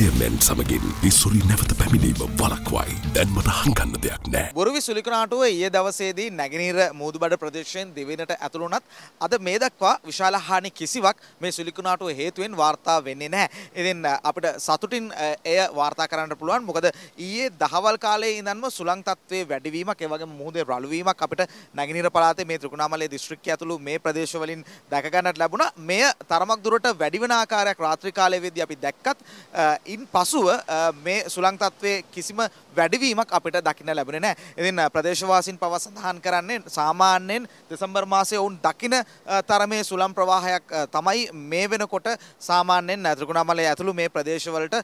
අධ්‍යයනයන් සමගින් ඉස්සුරි නැවත පැමිණීම වලක්වයි දැන්මට හංගන්න දෙයක් නෑ. බොරුවි සුලිකනාටුව ඒ දවසේදී නැගනීර මුූදුබඩ ප්‍රදේශයෙන් දෙවෙනට ඇතුළුනත් අද මේ දක්වා විශාල හානි කිසිවක් මේ සුලිකුනාටුව හේතුවෙන් වාර්තා වෙන්නේ නෑ. එතින් අපට සතුටින් එය වාර්තා කරන්න පුළුවන් මොකද ඊයේ දහවල් කාලේ ඉඳන්ම සුළං තත්වේ වැඩිවීමක් ඒවගේ මුහදේ රලුවීමක් අපට නැගනිර පලාතේ මේ ත්‍රකුණාමලේ දිස්ත්‍රික්ක ඇතුළු මේ ප්‍රදේශවලින් දැකගන්නට ලැබුණ මෙය තරමක් දුරට වැඩිවනාකාරයක් රාත්‍රි කාලයවෙද අපි දැක්කත් ඉන් පසුව මේ සුළං තත්ත්වයේ කිසිම වැඩිවීමක් අපිට දකින්න ලැබුණේ නැහැ. ඉතින් ප්‍රදේශවාසීන් පවා සඳහන් කරන්නේ සාමාන්‍යයෙන් දෙසැම්බර් මාසයේ ඔවුන් දකින තරමේ සුළං ප්‍රවාහයක් තමයි මේ වෙනකොට සාමාන්‍යයෙන් ත්‍රිකුණාමලය ඇතුළු මේ ප්‍රදේශවලට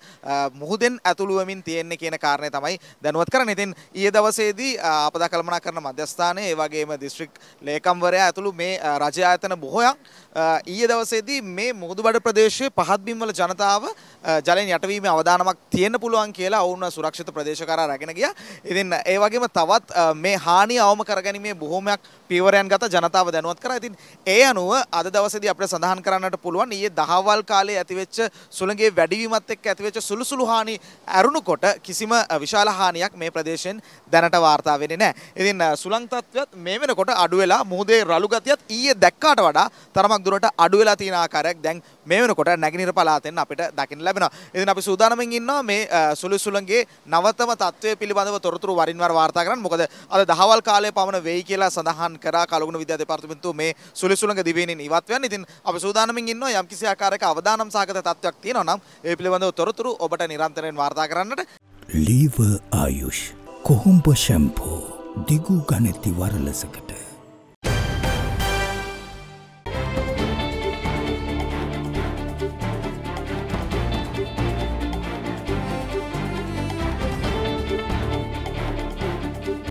මුහුදෙන් ඇතුළු වෙමින් තියෙන්නේ කියන කාරණය තමයි දැනුවත් කරන්නේ. ඉතින් ඊයේ දවසේදී අපදා කළමනා කරන මධ්‍යස්ථානයේ ඒ වගේම දිස්ත්‍රික් ලේකම්වරයා ඇතුළු මේ රජ ආයතන බොහෝයක් ඊයේ දවසේදී මේ මුහුදුබඩ ප්‍රදේශයේ පහත්බිම්වල ජනතාව ජලයෙන් යටවීම අවධානමක් තියෙන්න පුළුවන් කියලා ඔවුන් සුරක්ෂිත ප්‍රදේශ කරා රැගෙන ගියා. ඉතින් ඒ වගේම තවත් මේ හානිය අවම කරගැනීමේ බොහොමයක් පීවරයන් ගත ජනතාව දැනුවත් කරා. ඉතින් ඒ අනුව අද දවසේදී අපිට සඳහන් කරන්නට පුළුවන් ඊයේ දහවල් කාලේ ඇතිවෙච්ච සුළඟේ වැඩිවීමත් එක්ක ඇතිවෙච්ච සුළු සුළු හානි ඇරුණුකොට කිසිම විශාල හානියක් මේ ප්‍රදේශයෙන් දැනට වාර්තා වෙන්නේ නැහැ. ඉතින් සුළං තත්ත්වයත් මේ වෙනකොට අඩු වෙලා මුහුදේ රළු ගතියත් ඊයේ දැක්කාට වඩා තරමක් දුරට අඩු වෙලා තියෙන ආකාරයක් දැන් මේ වෙනකොට නැගිනිර පළාතෙන් අපිට දකින්න ලැබෙනවා. ඉතින් අපි සූදානමින් ඉන්නවා මේ සුළු සුළඟේ නවතම තත්ත්වය පිළිබඳව තොරතුරු වරින් වර වාර්තා කරන්න. මොකද අද දහවල් කාලය පමණ වෙයි කියලා සඳහන් කරා කලගුණ විද්‍යා දෙපාර්තමේන්තුව මේ සුළු සුළඟ දිවයිනින් ඉවත් වෙන. ඉතින් අපි සූදානමින් ඉන්නවා යම්කිසි ආකාරයක අවදානම් සහගත තත්ත්වයක් තියෙනවා නම් ඒ පිළිබඳව තොරතුරු ඔබට නිරන්තරයෙන් වාර්තා කරන්නට. ලීව ආයුෂ් කොහොඹ ෂැම්පූ දිගු ගණිති වරලසකට